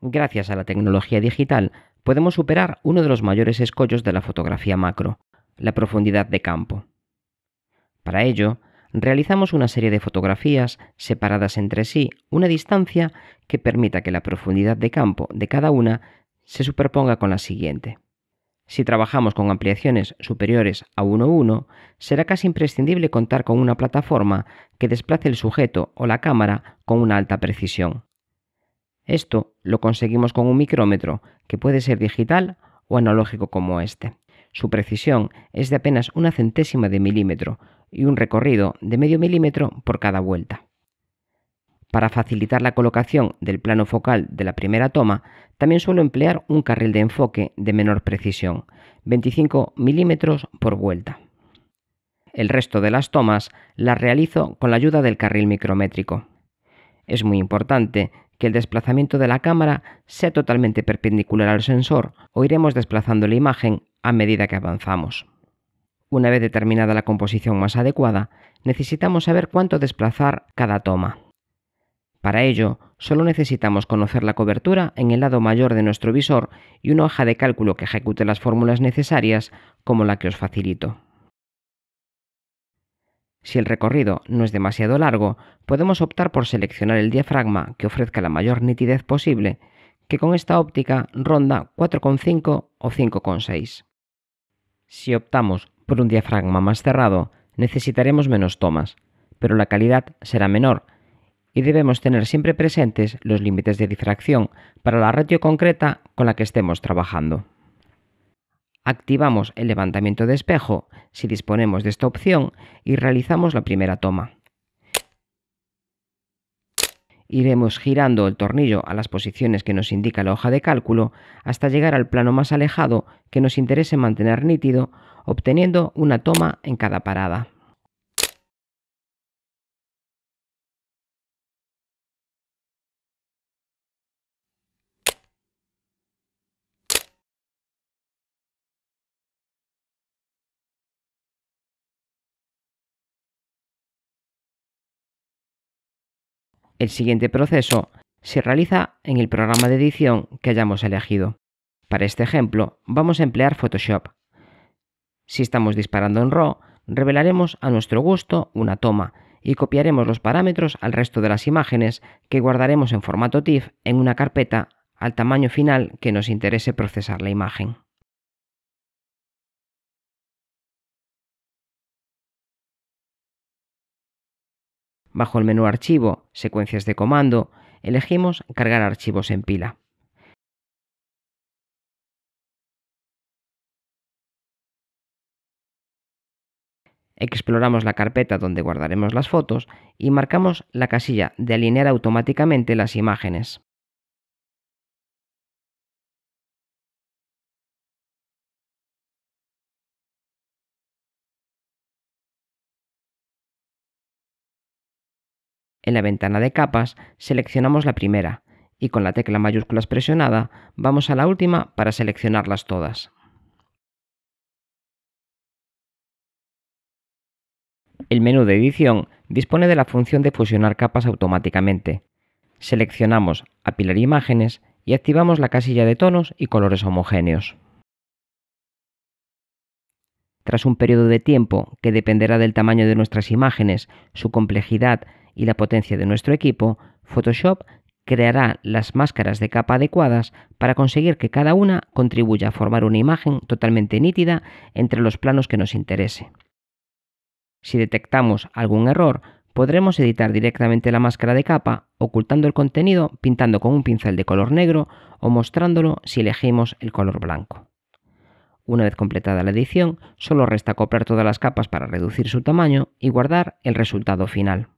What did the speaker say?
Gracias a la tecnología digital podemos superar uno de los mayores escollos de la fotografía macro, la profundidad de campo. Para ello, realizamos una serie de fotografías separadas entre sí una distancia que permita que la profundidad de campo de cada una se superponga con la siguiente. Si trabajamos con ampliaciones superiores a 1.1, será casi imprescindible contar con una plataforma que desplace el sujeto o la cámara con una alta precisión. Esto lo conseguimos con un micrómetro, que puede ser digital o analógico como este. Su precisión es de apenas una centésima de milímetro y un recorrido de medio milímetro por cada vuelta. Para facilitar la colocación del plano focal de la primera toma, también suelo emplear un carril de enfoque de menor precisión, 25 milímetros por vuelta. El resto de las tomas las realizo con la ayuda del carril micrométrico. Es muy importante que el desplazamiento de la cámara sea totalmente perpendicular al sensor o iremos desplazando la imagen a medida que avanzamos. Una vez determinada la composición más adecuada, necesitamos saber cuánto desplazar cada toma. Para ello, solo necesitamos conocer la cobertura en el lado mayor de nuestro visor y una hoja de cálculo que ejecute las fórmulas necesarias como la que os facilito. Si el recorrido no es demasiado largo, podemos optar por seleccionar el diafragma que ofrezca la mayor nitidez posible, que con esta óptica ronda 4,5 o 5,6. Si optamos por un diafragma más cerrado, necesitaremos menos tomas, pero la calidad será menor y debemos tener siempre presentes los límites de difracción para la ratio concreta con la que estemos trabajando. Activamos el levantamiento de espejo si disponemos de esta opción y realizamos la primera toma. Iremos girando el tornillo a las posiciones que nos indica la hoja de cálculo hasta llegar al plano más alejado que nos interese mantener nítido, obteniendo una toma en cada parada. El siguiente proceso se realiza en el programa de edición que hayamos elegido. Para este ejemplo, vamos a emplear Photoshop. Si estamos disparando en RAW, revelaremos a nuestro gusto una toma y copiaremos los parámetros al resto de las imágenes que guardaremos en formato TIFF en una carpeta al tamaño final que nos interese procesar la imagen. Bajo el menú Archivo, Secuencias de comando, elegimos Cargar archivos en pila. Exploramos la carpeta donde guardaremos las fotos y marcamos la casilla de alinear automáticamente las imágenes. En la ventana de capas seleccionamos la primera y con la tecla mayúsculas presionada vamos a la última para seleccionarlas todas. El menú de edición dispone de la función de fusionar capas automáticamente. Seleccionamos Apilar imágenes y activamos la casilla de tonos y colores homogéneos. Tras un periodo de tiempo que dependerá del tamaño de nuestras imágenes, su complejidad y la potencia de nuestro equipo, Photoshop creará las máscaras de capa adecuadas para conseguir que cada una contribuya a formar una imagen totalmente nítida entre los planos que nos interese. Si detectamos algún error, podremos editar directamente la máscara de capa, ocultando el contenido pintando con un pincel de color negro o mostrándolo si elegimos el color blanco. Una vez completada la edición, solo resta copiar todas las capas para reducir su tamaño y guardar el resultado final.